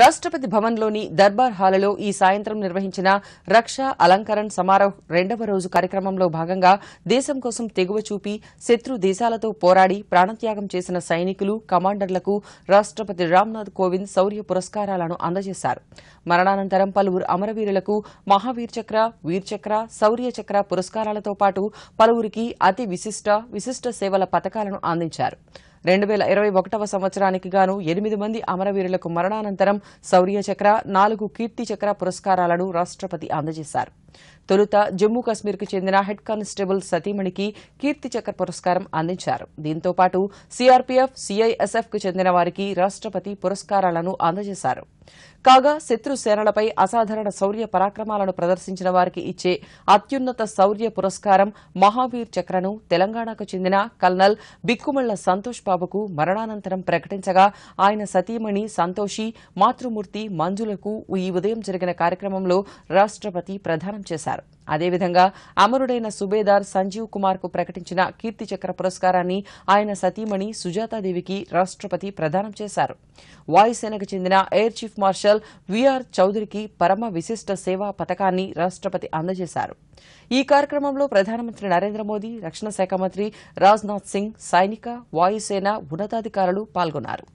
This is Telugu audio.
రాష్టపతి భవన్లోని దర్బార్ హాలలో ఈ సాయంత్రం నిర్వహించిన రక్ష అలంకరణ్ సమారోహ్ రెండవ రోజు కార్యక్రమంలో భాగంగా దేశం కోసం తెగువ చూపి శత్రు దేశాలతో పోరాడి ప్రాణత్యాగం చేసిన సైనికులు కమాండర్లకు రాష్టపతి రామ్నాథ్ కోవింద్ శౌర్య పురస్కారాలను అందజేశారు మరణానంతరం పలువురు అమరవీరులకు మహావీర్ చక్ర వీర్చక్ర శౌర్య చక్ర పురస్కారాలతో పాటు పలువురికి అతి విశిష్ట విశిష్ట సేవల పథకాలను అందించారు రెండు వేల ఇరవై ఒకటవ సంవత్సరానికి గాను ఎనిమిది మంది అమరవీరులకు మరణానంతరం శౌర్య చక్ర నాలుగు కీర్తి చక్ర పురస్కారాలను రాష్ట్రపతి అందజేశారు తొలుత జమ్మూ కశ్మీర్కు చెందిన హెడ్ కానిస్టేబుల్ సతీమణికి కీర్తి చక్ర పురస్కారం అందించారు దీంతో పాటు సీఆర్పీఎఫ్ సీఐఎస్ఎఫ్కు చెందిన వారికి రాష్టపతి పురస్కారాలను అందజేశారు కాగా శత్రు సేనలపై అసాధారణ శౌర్య పరాక్రమాలను ప్రదర్శించిన వారికి ఇచ్చే అత్యున్నత శౌర్య పురస్కారం మహావీర్ చక్రను తెలంగాణకు చెందిన కల్నల్ బిక్కుమళ్ల సంతోష్ బాబుకు మరణానంతరం ప్రకటించగా ఆయన సతీమణి సంతోషి మాతృమూర్తి మంజులకు ఈ ఉదయం జరిగిన కార్యక్రమంలో రాష్టపతి ప్రదానం చేశారు అదేవిధంగా అమరుడైన సుబేదార్ సంజీవ్ కుమార్ కు ప్రకటించిన కీర్తి చక్ర పురస్కారాన్ని ఆయన సతీమణి సుజాతాదేవికి రాష్ట్రపతి ప్రదానం చేశారు వాయుసేనకు చెందిన ఎయిర్ చీఫ్ మార్షల్ విఆర్ చౌదరికి పరమ విశిష్ట సేవా పథకాన్ని రాష్ట్రపతి అందజేశారు ఈ కార్యక్రమంలో ప్రధానమంత్రి నరేంద్ర మోదీ రక్షణ శాఖ మంత్రి రాజ్నాథ్ సింగ్ సైనిక వాయుసేన ఉన్నతాధికారులు పాల్గొన్నారు